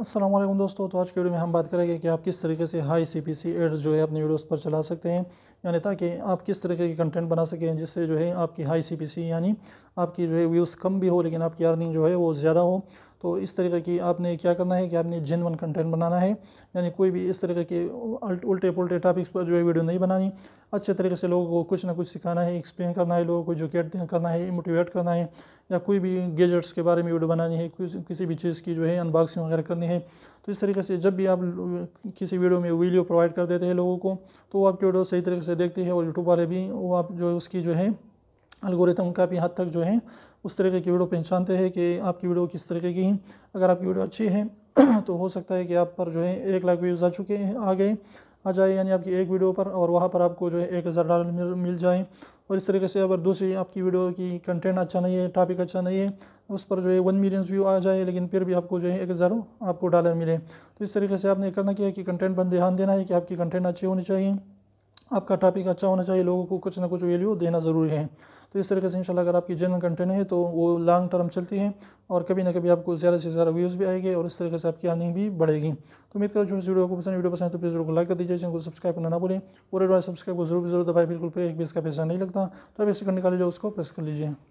असलम दोस्तों तो आज के वीडियो में हम बात करेंगे कि आप किस तरीके से high C P C aids जो है अपने वीडियोस पर चला सकते हैं यानी ताकि आप किस तरीके के कंटेंट बना सकें जिससे जो है आपकी हाई सी पी सी यानी आपकी जो है व्यूज़ कम भी हो लेकिन आपकी अर्निंग जो है वो ज़्यादा हो तो इस तरीके की आपने क्या करना है कि आपने जेनवन कंटेंट बनाना है यानी कोई भी इस तरीके के उल्टे पुलटे टॉपिक्स पर जो है वीडियो नहीं बनानी अच्छे तरीके से लोगों को कुछ ना कुछ सिखाना है एक्सप्लेन करना है लोगों को जोकेट करना है मोटिवेट करना है या कोई भी गेजट्स के बारे में वीडियो बनानी है किसी भी चीज़ की जो है अनबॉक्सिंग वगैरह करनी है तो इस तरीके से जब भी आप किसी वीडियो में वीडियो प्रोवाइड कर देते हैं लोगों को तो वो आपकी वीडियो सही तरीके से देखते हैं और यूट्यूब वाले भी वो आप जो है उसकी जो है अलगोरेतम का भी हद तक जो है उस तरीके की वीडियो पहचानते हैं कि आपकी वीडियो किस तरीके की अगर आपकी वीडियो अच्छी है तो हो सकता है कि आप पर जो है एक लाख व्यूज़ आ चुके हैं आ गए आ जाए यानी आपकी एक वीडियो पर और वहाँ पर आपको जो है एक हज़ार डॉलर मिल, मिल जाए और इस तरीके से अगर दूसरी आपकी वीडियो की कंटेंट अच्छा नहीं है टॉपिक अच्छा नहीं है उस पर जो है वन मिलियन व्यू आ जाए लेकिन फिर भी आपको जो है एक हज़ार आपको डॉलर मिले तो इस तरीके से आपने करना क्या है कि कंटेंट पर ध्यान देना है कि आपकी कंटेंट अच्छी होनी चाहिए आपका टॉपिक अच्छा होना चाहिए लोगों को कुछ ना कुछ वैल्यू देना ज़रूरी है तो इस तरीके से इंशाल्लाह अगर आपकी जनरल कंटेंट है तो वो लॉन्ग टर्म चलती है और कभी ना कभी आपको ज़्यादा से ज़्यादा व्यूज़ भी आएंगे और इस तरीके से आपकी अर्निंग भी बढ़ेगी तो उम्मीद करो जो इस वीडियो को पसंद वीडियो पसंद तो प्लीज़ को लाइक कर दीजिए चैनल को सब्सक्राइब करना ना भूलें और एडवाइस सब्सक्राइब को जरूर जरूर दबाए बिल्कुल पे एक भी इसका पैसा नहीं लगता तो आप इसे करने का लीजिए उसको प्रेस कर लीजिए